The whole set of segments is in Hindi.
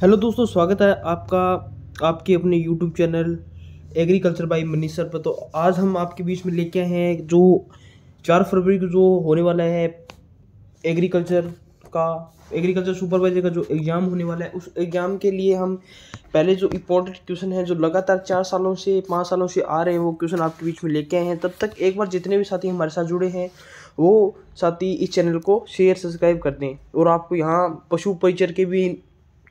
हेलो दोस्तों स्वागत है आपका आपके अपने YouTube channel agriculture by Manish sir पर तो आज हम आपके बीच में लेके आए हैं जो चार फरवरी को जो होने वाला है एग्रीकल्चर का एग्रीकल्चर सुपरवाइजर का जो एग्ज़ाम होने वाला है उस एग्ज़ाम के लिए हम पहले जो इम्पोर्टेंट क्वेश्चन है जो लगातार चार सालों से पाँच सालों से आ रहे हैं वो क्वेश्चन आपके बीच में लेके आए हैं तब तक एक बार जितने भी साथी हमारे साथ जुड़े हैं वो साथी इस चैनल को शेयर सब्सक्राइब कर दें और आपको यहाँ पशु परिचर के भी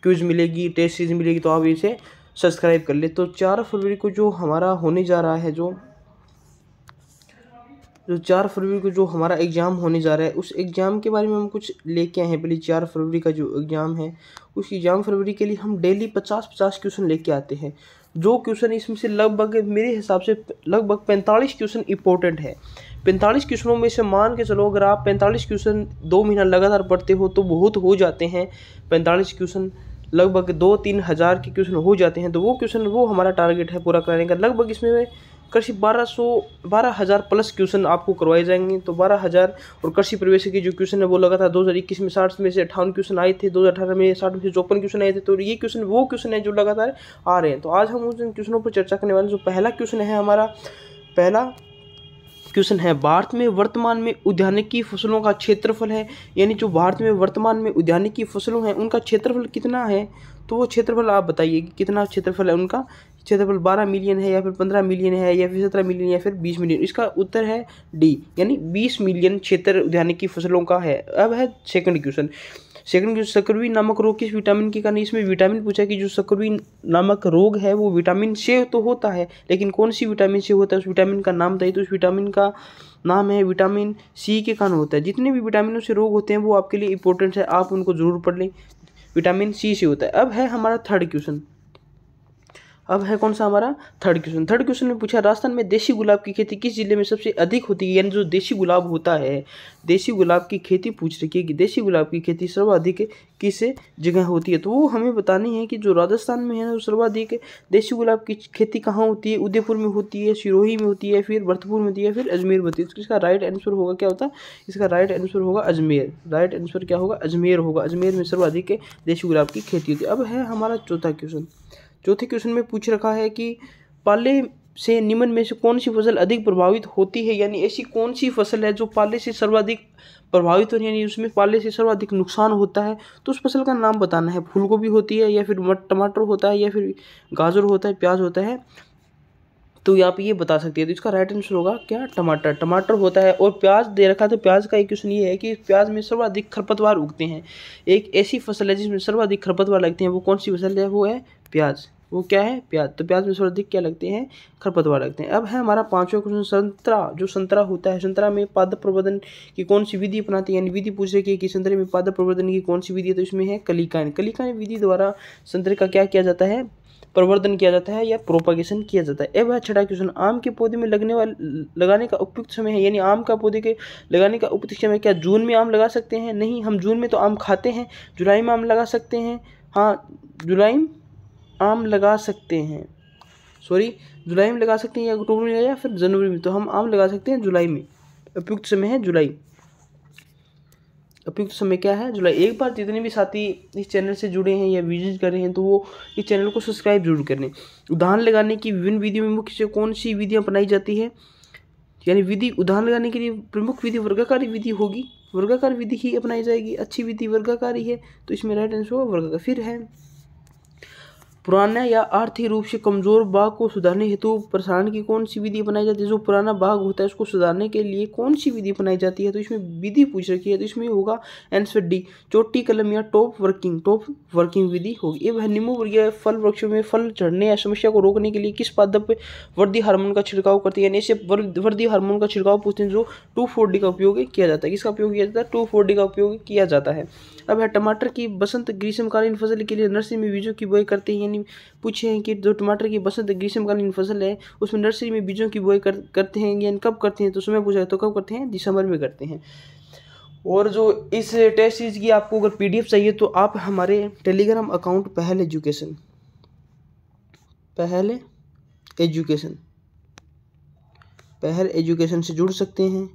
क्विज मिलेगी टेस्ट सीरीज मिलेगी तो आप इसे सब्सक्राइब कर ले तो चार फरवरी को जो हमारा होने जा रहा है जो जो चार फरवरी को जो हमारा एग्ज़ाम होने जा रहा है उस एग्ज़ाम के बारे में हम कुछ लेके आए हैं पहले चार फरवरी का जो एग्ज़ाम है उस एग्ज़ाम फरवरी के लिए हम डेली पचास पचास क्वेश्चन लेके आते हैं जो क्वेश्चन इसमें से लगभग मेरे हिसाब से लगभग पैंतालीस क्वेश्चन इंपॉर्टेंट है पैंतालीस क्वेश्चनों में से मान के चलो अगर आप पैंतालीस क्वेश्चन दो महीना लगातार पढ़ते हो तो बहुत हो जाते हैं पैंतालीस क्वेश्चन लगभग दो तीन हज़ार के क्वेश्चन हो जाते हैं तो वो क्वेश्चन वो हमारा टारगेट है पूरा कराने का लगभग इसमें कृषि बारह सौ बारह हज़ार प्लस क्वेश्चन आपको करवाए जाएंगे तो बारह हज़ार और कृषि प्रवेश के जो क्वेश्चन है वो था दो हज़ार इक्कीस में साठ में से अठावन क्वेश्चन आए थे दो हज़ार अठारह में साठ में से चौपन क्वेश्चन आए थे तो ये क्वेश्चन वो क्वेश्चन है जो लगातार आ रहे हैं तो आज हम उन क्वेश्चनों पर चर्चा करने वाले जो पहला क्वेश्चन है हमारा पहला क्वेश्चन है भारत में वर्तमान में उद्यानिकी फसलों का क्षेत्रफल है यानी जो भारत में वर्तमान में उद्यानिकी फसलों हैं उनका क्षेत्रफल कितना है तो वो क्षेत्रफल आप बताइए कि कितना क्षेत्रफल है उनका क्षेत्रफल बारह मिलियन है या फिर पंद्रह मिलियन है या फिर सत्रह मिलियन या फिर बीस मिलियन इसका उत्तर है डी यानी बीस मिलियन क्षेत्र उद्यान की फसलों का है अब है सेकंड क्वेश्चन सेकंड क्वेश्चन सकरवी नामक रोग किस विटामिन के कारण इसमें विटामिन पूछा कि जो सकरवी नामक रोग है वो विटामिन से तो होता है लेकिन कौन सी विटामिन से होता है उस विटामिन का नाम बताइए तो उस विटामिन का नाम है विटामिन सी के कारण होता है जितने भी विटामिनों से रोग होते हैं वो आपके लिए इंपॉर्टेंट है आप उनको जरूर पढ़ लें विटामिन सी से होता है अब है हमारा थर्ड क्वेश्चन अब है कौन सा हमारा थर्ड क्वेश्चन थर्ड क्वेश्चन में पूछा राजस्थान में देसी गुलाब की खेती किस जिले में सबसे अधिक होती है यानी जो देसी गुलाब होता है देसी गुलाब की खेती पूछ रखी है कि देसी गुलाब की खेती सर्वाधिक किस जगह होती है तो वो हमें बतानी है कि जो राजस्थान में है सर्वाधिक देसी गुलाब की खेती कहाँ होती है उदयपुर में होती है सिरोही में होती है फिर भरतपुर में होती है फिर अजमेर में होती है तो इसका राइट आंसर होगा क्या होता है इसका राइट आंसर होगा अजमेर राइट आंसर क्या होगा अजमेर होगा अजमेर में सर्वाधिक देशी गुलाब की खेती होती है अब है हमारा चौथा क्वेश्चन चौथे क्वेश्चन में पूछ रखा है कि पाले से निम्न में से कौन सी फसल अधिक प्रभावित होती है यानी ऐसी कौन सी फसल है जो पाले से सर्वाधिक प्रभावित हो यानी उसमें पाले से सर्वाधिक नुकसान होता है तो उस फसल का नाम बताना है फूलगोभी होती है या फिर टमाटर होता है या फिर गाजर होता है प्याज होता है तो आप ये बता सकती है तो इसका राइट आंसर होगा क्या टमाटर टमाटर होता है और प्याज दे रखा है तो प्याज का एक क्वेश्चन ये है कि प्याज में सर्वाधिक खरपतवार उगते हैं एक ऐसी फसल है जिसमें सर्वाधिक खरपतवार लगते हैं वो कौन सी फसल है वो है प्याज वो क्या है प्याज तो प्याज में सर्वाधिक क्या लगते हैं खरपतवार लगते हैं अब है हमारा पांचवा क्वेश्चन संतरा जो संतरा होता है संतरा में पाद प्रबंधन की कौन सी विधि अपनाते हैं यानी विधि पूछ रहे कि संतरे में पाद प्रबंधन की कौन सी विधि है तो इसमें है कलिकायन कलिकायन विधि द्वारा संतरे का क्या किया जाता है प्रवर्धन किया जाता है या प्रोपागेशन किया जाता है अब है छठा क्वेश्चन आम के पौधे में लगने वाले लगाने का उपयुक्त समय है यानी आम का पौधे के लगाने का उपयुक्त समय क्या जून में आम लगा सकते हैं नहीं हम जून में तो आम खाते हैं जुलाई में आम लगा सकते हैं हाँ जुलाई आम लगा सकते हैं सॉरी जुलाई में लगा सकते हैं या अक्टूबर में या फिर जनवरी में तो हम आम लगा सकते हैं जुलाई में उपयुक्त समय है जुलाई उपयुक्त समय क्या है जुलाई एक बार जितने भी साथी इस चैनल से जुड़े हैं या विजिट कर रहे हैं तो वो इस चैनल को सब्सक्राइब जरूर कर लें उदाहरण लगाने की विभिन्न विधियों में मुख्य से कौन सी विधियाँ अपनाई जाती है यानी विधि उदाहरण लगाने के लिए प्रमुख विधि वर्गाकारी विधि होगी वर्गाकार विधि ही अपनाई जाएगी अच्छी विधि वर्गाकारी है तो इसमें राइट आंसर होगा वर्गाकार फिर है पुराना या आर्थिक रूप से कमजोर बाघ को सुधारने हेतु प्रसारण की कौन सी विधि अपनाई जाती है जो पुराना बाघ होता है उसको सुधारने के लिए कौन सी विधि अपनाई जाती है तो इसमें विधि पूछ रखी है तो इसमें होगा एंसर डी चोटी कलम या टॉप वर्किंग टॉप वर्किंग विधि होगी ये वह निम्बू वर्गीय फल वृक्षों में फल चढ़ने या समस्या को रोकने के लिए किस पादप वर्दी हार्मोन का छिड़काव करती है ऐसे वर्दी हार्मोन का छिड़काव पूछते हैं जो टू फोर डी का उपयोग किया जाता है किसका उपयोग किया जाता है टू फोर डी का उपयोग किया जाता है अब है टमाटर की बसंत ग्रीष्मकालीन फसल के लिए नर्सरी में बीजों की बुआई करते हैं यानी पूछे हैं कि जो टमाटर की बसत ग्रीष्मकालीन फसल है उसमें नर्सरी में बीजों की बुआई कर, करते हैं यानी कब करते हैं तो समय पूछा है तो कब करते हैं दिसंबर में करते हैं और जो इस टेस्ट सीरीज की आपको अगर पी चाहिए तो आप हमारे Telegram account Pahal education Pahal education Pahal education से जुड़ सकते हैं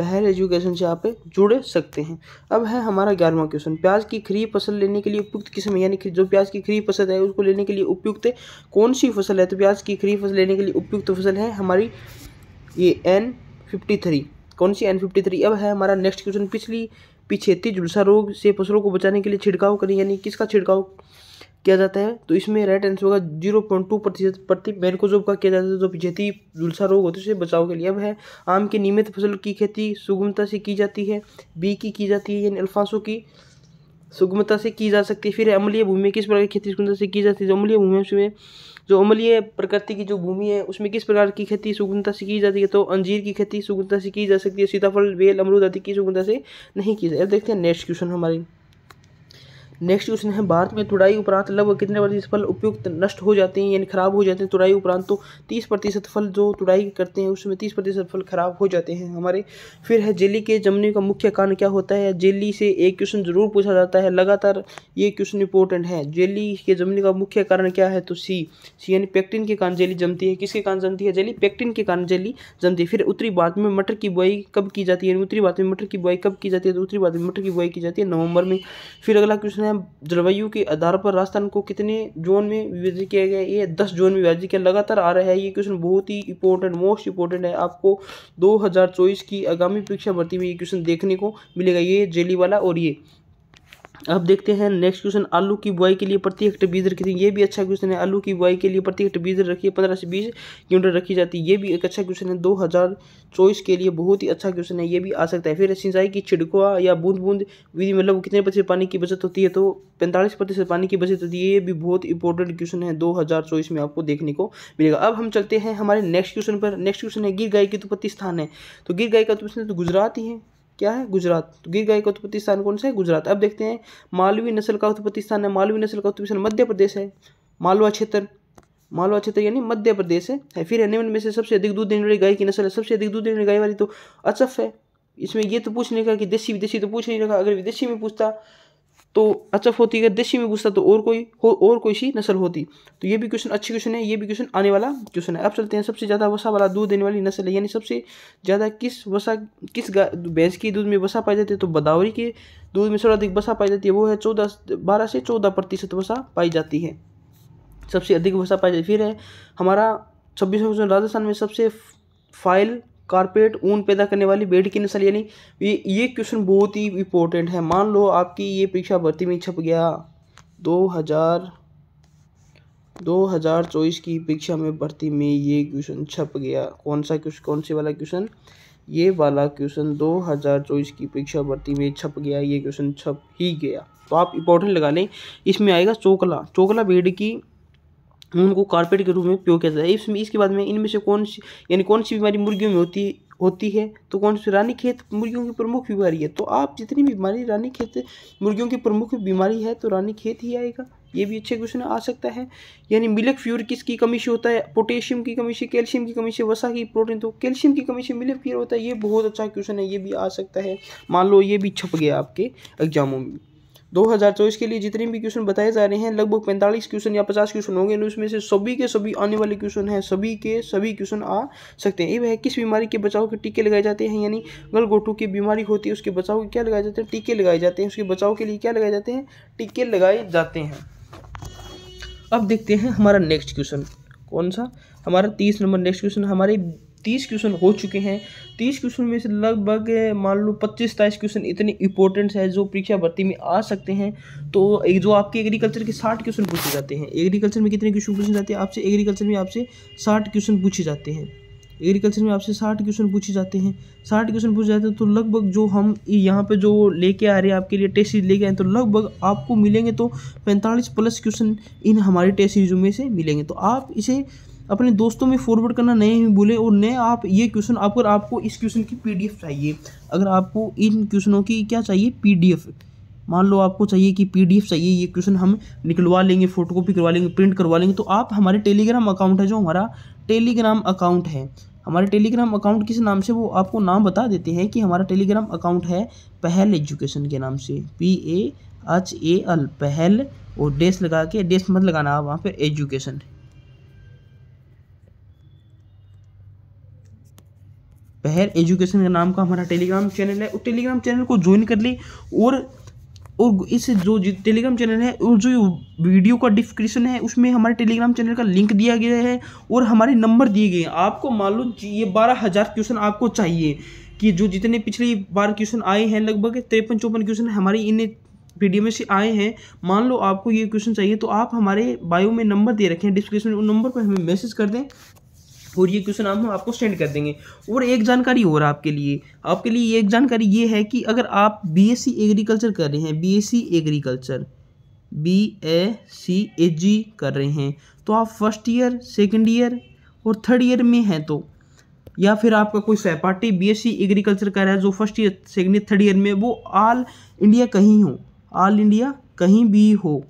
बहर एजुकेशन से आप जुड़ सकते हैं अब है हमारा ग्यारहवा क्वेश्चन प्याज की खरी फसल लेने के लिए उपयुक्त किस्म यानी जो प्याज की खरी फसल है उसको लेने के लिए उपयुक्त कौन सी फसल है तो प्याज की खरी फसल लेने के लिए उपयुक्त फसल है हमारी ये एन फिफ्टी थ्री कौन सी एन फिफ्टी थ्री अब है हमारा नेक्स्ट क्वेश्चन पिछली पिछेती झुलसा रोग से फसलों को बचाने के लिए छिड़काव करें यानी किसका छिड़काव किया जाता है तो इसमें राइट आंसर होगा जीरो पॉइंट टू प्रतिशत प्रति मैनकोजोब का किया जाता है जो विजेती झुलसा रोग होते उससे बचाव के लिए अब है आम की नियमित फसल की खेती सुगमता से की जाती है बी की की जाती है यानी अल्फांसो की सुगमता से की जा सकती है फिर अमलीय भूमि किस प्रकार की खेती सुगमता से की जाती है जो अम्लीय भूमि उसमें जो अमलीय प्रकृति की जो भूमि है उसमें किस प्रकार की खेती सुगमता से की जाती है तो अंजीर की खेती सुगमता से की जा सकती है सीताफल बेल अमरूद आदि की सुगमता से नहीं की जाती है देखते हैं नेक्स्ट क्वेश्चन हमारी नेक्स्ट क्वेश्चन है भारत में तुड़ाई उपरांत लगभग मतलब कितने प्रतिशत फल उपयुक्त नष्ट हो जाते हैं यानी खराब हो जाते हैं तुड़ाई उपरांत तो तीस प्रतिशत फल जो तुड़ाई करते हैं उसमें तीस प्रतिशत फल खराब हो जाते हैं हमारे फिर है जेली के जमने का मुख्य कारण क्या होता है जेली से एक क्वेश्चन जरूर पूछा जाता है लगातार ये क्वेश्चन इंपॉर्टेंट है जेली के जमने का मुख्य कारण क्या है तो सी सी यानी पेक्टिन के कारण जेली जमती है किसके कारण जमती है जेली पेक्टिन के कारण जेली जमती है फिर उत्तरी भारत में मटर की बुआई कब की जाती है उत्तरी भारत में मटर की बुआई कब की जाती है तो उत्तरी भारत में मटर की बुआई की जाती है नवंबर में फिर अगला क्वेश्चन है हैं जलवायु के आधार पर राजस्थान को कितने जोन में विभाजित किया गया ये दस जोन में विभाजित किया लगातार आ रहा है ये क्वेश्चन बहुत ही इंपॉर्टेंट मोस्ट इंपॉर्टेंट है आपको 2024 की आगामी परीक्षा भर्ती में ये क्वेश्चन देखने को मिलेगा ये जेली वाला और ये अब देखते हैं नेक्स्ट क्वेश्चन आलू की बुआई के लिए प्रति हेक्टर बीज रखी थी ये भी अच्छा क्वेश्चन है आलू की बुआई के लिए प्रति हेक्टर बीज रखिए पंद्रह से बीस क्विंटल रखी जाती है ये भी एक अच्छा क्वेश्चन है दो हज़ार चौबीस के लिए बहुत ही अच्छा क्वेश्चन है ये भी आ सकता है फिर सिंचाई की छिड़कुआ या बूंद बूंद विधि मतलब कितने प्रतिशत पानी की बचत होती है तो पैंतालीस प्रतिशत पानी की बचत होती है ये भी बहुत इंपॉर्टेंट क्वेश्चन है दो हज़ार चौबीस में आपको देखने को मिलेगा अब हम चलते हैं हमारे नेक्स्ट क्वेश्चन पर नेक्स्ट क्वेश्चन है गिर गाय की तो स्थान है तो गिर गाय का तो गुजरात ही है तो क्या है गुजरात तो गिर गाय का उत्पत्ति स्थान कौन सा है गुजरात अब देखते हैं मालवी नस्ल का उत्पत्ति स्थान है मालवी नस्ल का उत्पत्ति स्थान मध्य प्रदेश है मालवा क्षेत्र मालवा क्षेत्र यानी मध्य प्रदेश है, है फिर एनिमल में से सबसे अधिक दूध देने वाली गाय की नस्ल है सबसे अधिक दूध देने वाली गाय वाली तो अचफ है इसमें यह तो पूछ नहीं रखा कि देशी विदेशी तो पूछ नहीं रखा अगर विदेशी में पूछता तो अचफ अच्छा होती अगर देशी में घुसता तो और कोई हो और कोई सी नस्ल होती तो ये भी क्वेश्चन अच्छी क्वेश्चन है ये भी क्वेश्चन आने वाला क्वेश्चन है अब चलते हैं सबसे ज़्यादा वसा वाला दूध देने वाली नस्ल है यानी सबसे ज़्यादा किस वसा किस भैंस की दूध में वसा पाई जाती है तो बदावरी के दूध में सर्वाधिक वसा पाई जाती है वो है चौदह बारह से चौदह प्रतिशत वसा पाई जाती है सबसे अधिक वसा पाई जाती है फिर है हमारा छब्बीस राजस्थान में सबसे फाइल कारपेट ऊन पैदा करने वाली बेड की नस्ल यानी ये ये क्वेश्चन बहुत ही इंपॉर्टेंट है मान लो आपकी ये परीक्षा भर्ती में छप गया दो हज़ार दो हज़ार चौबीस की परीक्षा में भर्ती में ये क्वेश्चन छप गया कौन सा क्वेश्चन कौन से वाला क्वेश्चन ये वाला क्वेश्चन दो हज़ार चौबीस की परीक्षा भर्ती में छप गया ये क्वेश्चन छप ही गया तो आप इंपॉर्टेंट लगा लें इसमें आएगा चोकला चोकला बेड की उनको कारपेट के रूप में प्रयोग किया जाता है इसमें इसके बाद में इनमें से कौन सी यानी कौन सी बीमारी मुर्गियों में होती होती है तो कौन सी रानी खेत मुर्गियों की प्रमुख बीमारी है तो आप जितनी भी बीमारी रानी खेत मुर्गियों की प्रमुख बीमारी है तो रानी खेत ही आएगा ये भी अच्छे क्वेश्चन आ सकता है यानी मिल्क फ्यूर किसकी कमी से होता है पोटेशियम की कमी से कैल्शियम की कमी से वसा की प्रोटीन तो कैल्शियम की कमी से मिल्क फ्यूर होता है ये बहुत अच्छा क्वेश्चन है ये भी आ सकता है मान लो ये भी छप गया आपके एग्जामों में 2024 के लिए जितने भी क्वेश्चन बताए जा रहे हैं लगभग 45 क्वेश्चन या 50 क्वेश्चन होंगे तो उसमें से सभी के सभी आने वाले क्वेश्चन हैं सभी के सभी क्वेश्चन आ सकते हैं ये वह किस बीमारी के बचाव के टीके लगाए जाते हैं यानी गलगोटू की बीमारी होती है उसके बचाव के क्या लगाए जाते हैं टीके लगाए जाते हैं उसके बचाव के लिए क्या लगाए जाते हैं टीके लगाए जाते हैं अब देखते हैं हमारा नेक्स्ट क्वेश्चन कौन सा हमारा तीस नंबर नेक्स्ट क्वेश्चन हमारे तीस क्वेश्चन हो चुके हैं तीस क्वेश्चन में से लगभग मान लो पच्चीस सताईस क्वेश्चन इतने इंपॉर्टेंट है जो परीक्षा भर्ती में आ सकते हैं तो एक जो आपके एग्रीकल्चर के साठ क्वेश्चन पूछे जाते हैं एग्रीकल्चर में कितने क्वेश्चन पूछे जाते हैं आपसे एग्रीकल्चर में आपसे साठ क्वेश्चन पूछे जाते हैं एग्रीकल्चर में आपसे साठ क्वेश्चन पूछे जाते हैं साठ क्वेश्चन पूछे जाते हैं तो लगभग जो हम यहाँ पे जो लेके आ रहे हैं आपके लिए टेस्ट सीरीज लेके आए तो लगभग आपको मिलेंगे तो पैंतालीस प्लस क्वेश्चन इन हमारे टेस्ट सीरीजों में से मिलेंगे तो आप इसे अपने दोस्तों में फॉरवर्ड करना ही भूले और नए आप ये क्वेश्चन अगर आपको इस क्वेश्चन की पी चाहिए अगर आपको इन क्वेश्चनों की क्या चाहिए पी मान लो आपको चाहिए कि पी चाहिए ये क्वेश्चन हम निकलवा लेंगे फोटोकॉपी करवा लेंगे प्रिंट करवा लेंगे तो आप हमारे टेलीग्राम अकाउंट है जो हमारा टेलीग्राम अकाउंट है हमारे टेलीग्राम अकाउंट किस नाम से वो आपको नाम बता देते हैं कि हमारा टेलीग्राम अकाउंट है पहल एजुकेशन के नाम से P A H A L Pahal और डेस लगा के डेस मत लगाना आप वहाँ पर एजुकेशन पहल एजुकेशन का नाम का हमारा टेलीग्राम चैनल है और टेलीग्राम चैनल को ज्वाइन कर ली और और इस जो टेलीग्राम चैनल है और जो वीडियो का डिस्क्रिप्शन है उसमें हमारे टेलीग्राम चैनल का लिंक दिया गया है और हमारे नंबर दिए गए हैं आपको मान लो ये बारह हज़ार क्वेश्चन आपको चाहिए कि जो जितने पिछली बार क्वेश्चन आए हैं लगभग तिरपन चौपन क्वेश्चन हमारी इन वीडियो में से आए हैं मान लो आपको ये क्वेश्चन चाहिए तो आप हमारे बायो में नंबर दे रखें डिस्क्रिप्शन में उन नंबर पर हमें मैसेज कर दें और ये क्वेश्चन हम आपको सेंड कर देंगे और एक जानकारी और आपके लिए आपके लिए एक जानकारी ये है कि अगर आप बीएससी एग्रीकल्चर कर रहे हैं BSc agriculture B A C A G कर रहे हैं तो आप फर्स्ट ईयर सेकेंड ईयर और थर्ड ईयर में हैं तो या फिर आपका कोई सहपाठी बीएससी एग्रीकल्चर कर रहा है जो first year second year third year में वो ऑल इंडिया कहीं हो ऑल इंडिया कहीं भी हो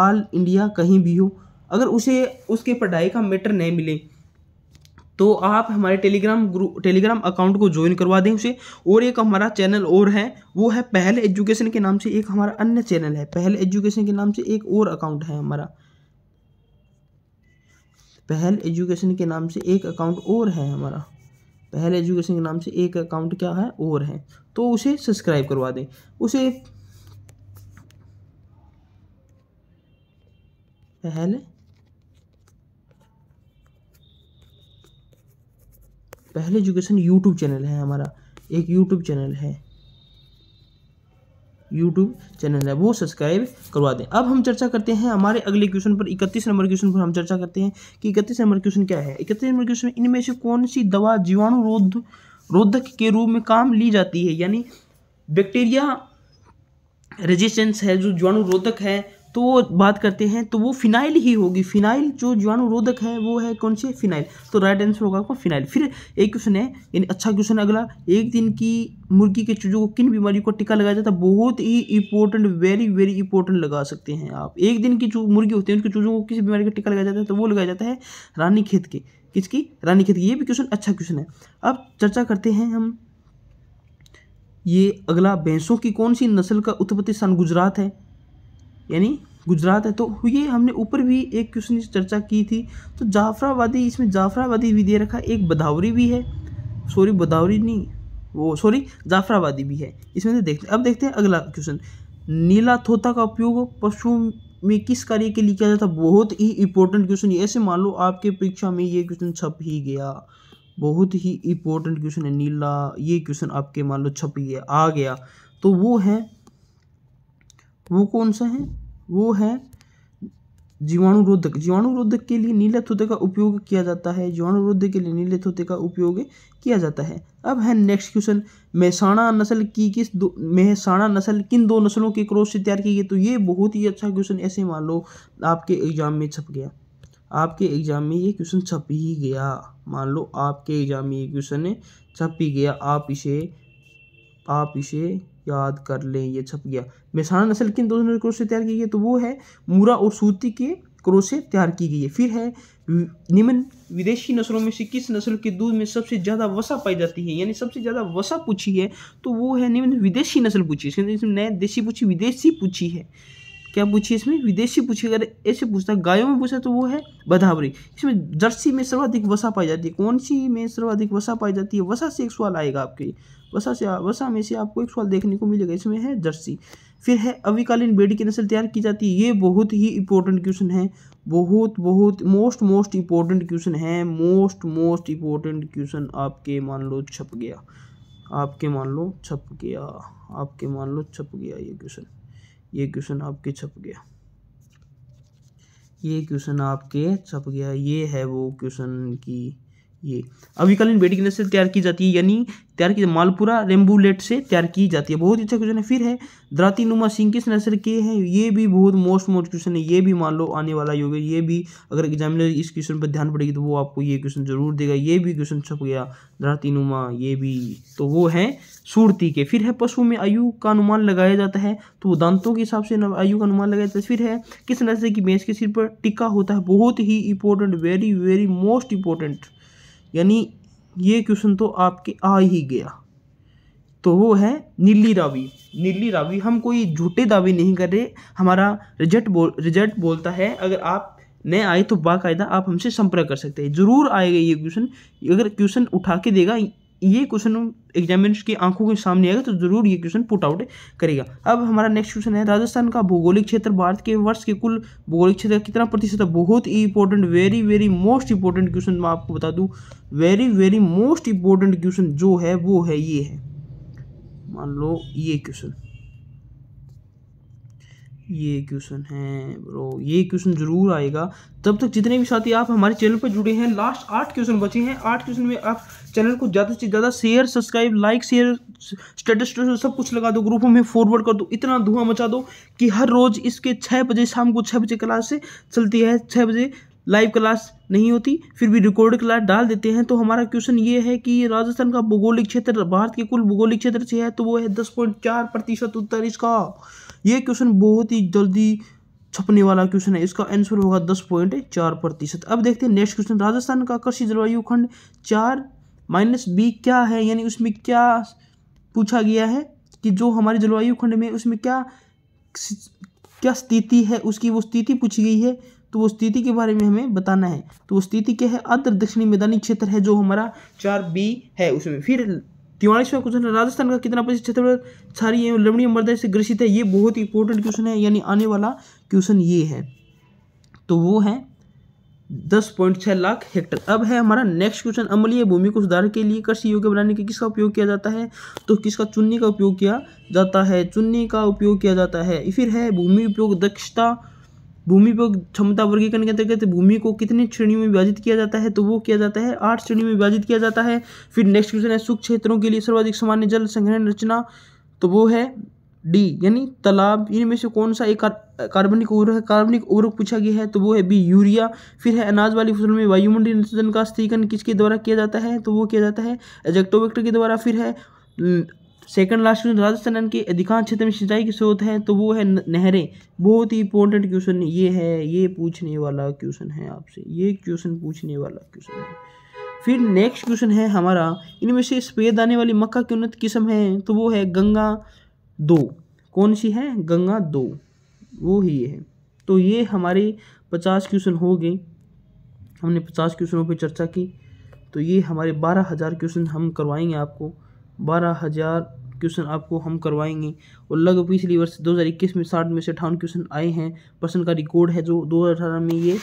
ऑल इंडिया कहीं भी हो अगर उसे उसके पढ़ाई का मेटर नहीं मिले तो आप हमारे टेलीग्राम ग्रुप टेलीग्राम अकाउंट को ज्वाइन करवा दें उसे और एक हमारा चैनल और है वो है पहले एजुकेशन के नाम से एक हमारा अन्य चैनल है पहले एजुकेशन के नाम से एक और अकाउंट है हमारा पहल एजुकेशन के नाम से एक अकाउंट और है हमारा पहल एजुकेशन के नाम से एक अकाउंट क्या है और है तो उसे सब्सक्राइब करवा दें उसे पहल पहले एजुकेशन यूट्यूब चैनल है हमारा एक यूट्यूब चैनल है यूट्यूब चैनल है वो सब्सक्राइब करवा दें अब हम चर्चा करते हैं हमारे अगले क्वेश्चन पर इकतीस नंबर क्वेश्चन पर हम चर्चा करते हैं कि इकतीस नंबर क्वेश्चन क्या है इकतीस नंबर क्वेश्चन में इनमें से कौन सी दवा जीवाणु रोध रोधक के रूप में काम ली जाती है यानी बैक्टीरिया रेजिस्टेंस है जो जीवाणु रोधक है तो वो बात करते हैं तो वो फिनाइल ही होगी फिनाइल जो जीवाणुरोधक है वो है कौन से फिनाइल तो राइट आंसर होगा आपका फिनाइल फिर एक क्वेश्चन है यानी अच्छा क्वेश्चन अगला एक दिन की मुर्गी के चूजों को किन बीमारियों का टीका लगाया जाता है बहुत ही इंपॉर्टेंट वेरी वेरी इंपॉर्टेंट लगा सकते हैं आप एक दिन की जो मुर्गी होती है उनके चूजों को किस बीमारी का टीका लगाया जाता है तो वो लगाया जाता है रानी खेत के किसकी रानी खेत की ये भी क्वेश्चन अच्छा क्वेश्चन है अब चर्चा करते हैं हम ये अगला भैंसों की कौन सी नस्ल का उत्पत्ति स्थान गुजरात है यानी गुजरात है तो ये हमने ऊपर भी एक क्वेश्चन चर्चा की थी तो जाफराबादी इसमें जाफराबादी भी दे रखा एक बदावरी भी है सॉरी बदावरी नहीं वो सॉरी जाफराबादी भी है इसमें से देखते अब देखते हैं अगला क्वेश्चन नीला थोता का उपयोग पशु में किस कार्य के लिए किया जाता है बहुत ही इंपॉर्टेंट क्वेश्चन ऐसे मान लो आपके परीक्षा में ये क्वेश्चन छप ही गया बहुत ही इंपॉर्टेंट क्वेश्चन है नीला ये क्वेश्चन आपके मान लो छप ही गया आ गया तो वो है वो कौन सा है वो है जीवाणुरोधक जीवाणुरोधक के लिए नीले थोते का उपयोग किया जाता है जीवाणुरोधक के लिए नीले थोते का उपयोग किया जाता है अब है नेक्स्ट क्वेश्चन मेहसाणा नस्ल की किस दो मेहसाणा नस्ल किन दो नस्लों के क्रॉस से तैयार की गई तो ये बहुत ही अच्छा क्वेश्चन ऐसे मान लो आपके एग्जाम में छप गया आपके एग्जाम में ये क्वेश्चन छप ही गया मान लो आपके एग्जाम में ये क्वेश्चन छप ही गया आप इसे आप इसे याद कर लें ये छप गया मेहसाना नस्ल किन दो ने क्रोशे तैयार की गई है तो वो है मूरा और सूती के क्रोशे तैयार की गई है फिर है निम्न विदेशी नस्लों में से किस नस्ल के दूध में सबसे ज़्यादा वसा पाई जाती है यानी सबसे ज़्यादा वसा पूछी है तो वो है निम्न विदेशी नस्ल पूछी है नए देशी पूछी विदेशी पूछी है क्या पूछिए इसमें विदेशी पूछिए अगर ऐसे पूछता है गायों में पूछा तो वो है बधावरी इसमें जर्सी में सर्वाधिक वसा पाई जाती है कौन सी में सर्वाधिक वसा पाई जाती है वसा से एक सवाल आएगा आपके वसा से वसा में से आपको एक सवाल देखने को मिलेगा इसमें है जर्सी फिर है अविकालीन बेड़ी की नस्ल तैयार की जाती है ये बहुत ही इंपॉर्टेंट क्वेश्चन है बहुत बहुत मोस्ट मोस्ट इंपॉर्टेंट क्वेश्चन है मोस्ट मोस्ट इंपॉर्टेंट क्वेश्चन आपके मान लो छप गया आपके मान लो छप गया आपके मान लो छप गया ये क्वेश्चन ये क्वेश्चन आपके छप गया ये क्वेश्चन आपके छप गया ये है वो क्वेश्चन की ये अविकलन बेटी की से तैयार की जाती है यानी तैयार की मालपुरा रेम्बूलेट से तैयार की जाती है बहुत ही अच्छा क्वेश्चन है फिर है द्राती नुमा सिंह किस नस्ल के हैं ये भी बहुत मोस्ट मोस्ट क्वेश्चन है ये भी मान लो आने वाला योग ये भी अगर एग्जामिनर इस क्वेश्चन पर ध्यान पड़ेगी तो वो आपको ये क्वेश्चन जरूर देगा ये भी क्वेश्चन छप गया द्राती नुमा ये भी तो वो है सूरती के फिर है पशु में आयु का अनुमान लगाया जाता है तो वो दांतों के हिसाब से आयु का अनुमान लगाया जाता है फिर है किस नस्ल की भैंस के सिर पर टिक्का होता है बहुत ही important very very most important यानी ये क्वेश्चन तो आपके आ ही गया तो वो है नीली रावी नीली रावी हम कोई झूठे दावे नहीं कर रहे हमारा रिजल्ट बोल रिजल्ट बोलता है अगर आप नए आए तो बाकायदा आप हमसे संपर्क कर सकते हैं ज़रूर आएगा ये क्वेश्चन अगर क्वेश्चन उठा के देगा ये क्वेश्चन एग्जामिनर्स की आंखों के सामने आएगा तो जरूर ये क्वेश्चन पुट आउट करेगा अब हमारा नेक्स्ट क्वेश्चन है राजस्थान का भौगोलिक क्षेत्र भारत के वर्ष के कुल भौगोलिक क्षेत्र का कितना प्रतिशत है बहुत ही important very very most important question मैं आपको बता दूँ very very most important question जो है वो है ये है मान लो ये क्वेश्चन ये क्वेश्चन है ब्रो ये क्वेश्चन जरूर आएगा तब तक जितने भी साथी आप हमारे चैनल पर जुड़े हैं लास्ट आठ क्वेश्चन बचे हैं आठ क्वेश्चन में आप चैनल को ज़्यादा से ज़्यादा share subscribe like share status सब कुछ लगा दो ग्रुपों में फॉरवर्ड कर दो इतना धुआं मचा दो कि हर रोज़ इसके छः बजे शाम को छः बजे क्लास से चलती है छः बजे लाइव क्लास नहीं होती फिर भी रिकॉर्ड क्लास डाल देते हैं तो हमारा क्वेश्चन ये है कि राजस्थान का भूगोलिक क्षेत्र भारत के कुल भूगोलिक क्षेत्र से है तो वो है दस पॉइंट चार प्रतिशत उत्तर इसका ये क्वेश्चन बहुत ही जल्दी छपने वाला क्वेश्चन है इसका आंसर होगा दस पॉइंट चार प्रतिशत अब देखते हैं नेक्स्ट क्वेश्चन राजस्थान का कृषि जलवायु खंड चार माइनस बी क्या है यानी उसमें क्या पूछा गया है कि जो हमारे जलवायु खंड में उसमें क्या क्या स्थिति है उसकी वो स्थिति पूछी गई है तो वो स्थिति के बारे में हमें बताना है तो वो स्थिति क्या है अदर दक्षिणी मैदानी क्षेत्र है जो हमारा चार बी है उसमें फिर तिवारी शिवा क्वेश्चन है राजस्थान का कितना प्रतिशत क्षेत्र छारी एवं लवणीय मृदा से ग्रसित है ये बहुत इंपॉर्टेंट क्वेश्चन है यानी आने वाला क्वेश्चन ये है तो वो है दस पॉइंट छः लाख हेक्टर अब है हमारा नेक्स्ट क्वेश्चन अमलीय भूमि को सुधार के लिए कृषि योग्य बनाने के किसका उपयोग किया जाता है तो किसका चुन्नी का उपयोग किया जाता है चुन्नी का उपयोग किया जाता है फिर है भूमि उपयोग दक्षता भूमि पर क्षमता वर्गीकरण के अंतर्गत भूमि को कितने श्रेणियों में विभाजित किया जाता है तो वो किया जाता है आठ श्रेणियों में विभाजित किया जाता है फिर नेक्स्ट क्वेश्चन है सुख क्षेत्रों के लिए सर्वाधिक सामान्य जल संग्रहण रचना तो वो है डी यानी तालाब इनमें से कौन सा एक कार्बनिक उर्वरक है कार्बनिक उर्वरक पूछा गया है तो वो है बी यूरिया फिर है अनाज वाली फसल में वायुमंडलीय का स्थिरीकरण किसके द्वारा किया जाता है तो वो किया जाता है एजेक्टोवेक्टर के द्वारा फिर है सेकंड लास्ट क्वेश्चन राजस्थान के अधिकांश क्षेत्र में सिंचाई के स्रोत हैं तो वो है नहरें बहुत ही इंपॉर्टेंट क्वेश्चन ये है ये पूछने वाला क्वेश्चन है आपसे ये क्वेश्चन पूछने वाला क्वेश्चन है फिर नेक्स्ट क्वेश्चन है हमारा इनमें से स्पेद आने वाली मक्का की उन्नत किस्म है तो वो है गंगा दो कौन सी है गंगा दो वो ही है तो ये हमारे पचास क्वेश्चन हो गए हमने पचास क्वेश्चनों पर चर्चा की तो ये हमारे बारह हज़ार क्वेश्चन हम करवाएंगे आपको बारह हज़ार क्वेश्चन आपको हम करवाएंगे और लगभग पिछली वर्ष दो हज़ार इक्कीस में साठ में से अठावन क्वेश्चन आए हैं परसेंट का रिकॉर्ड है जो दो हज़ार अठारह में ये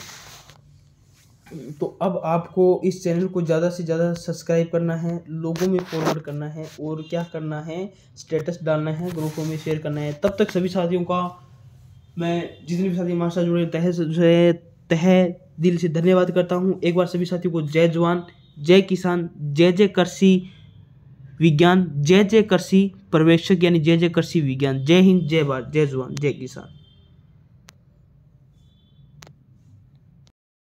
तो अब आपको इस चैनल को ज़्यादा से ज़्यादा सब्सक्राइब करना है लोगों में फॉरवर्ड करना है और क्या करना है स्टेटस डालना है ग्रुपों में शेयर करना है तब तक सभी साथियों का मैं जितने भी साथी हमारे साथ जुड़े तह से तह दिल से धन्यवाद करता हूँ एक बार सभी साथियों को जय जवान जय किसान जय जय कृषि विज्ञान जय जय कृषि प्रवेशक यानी जय जय कृषि विज्ञान जय हिंद जय भारत जय जवान जय किसान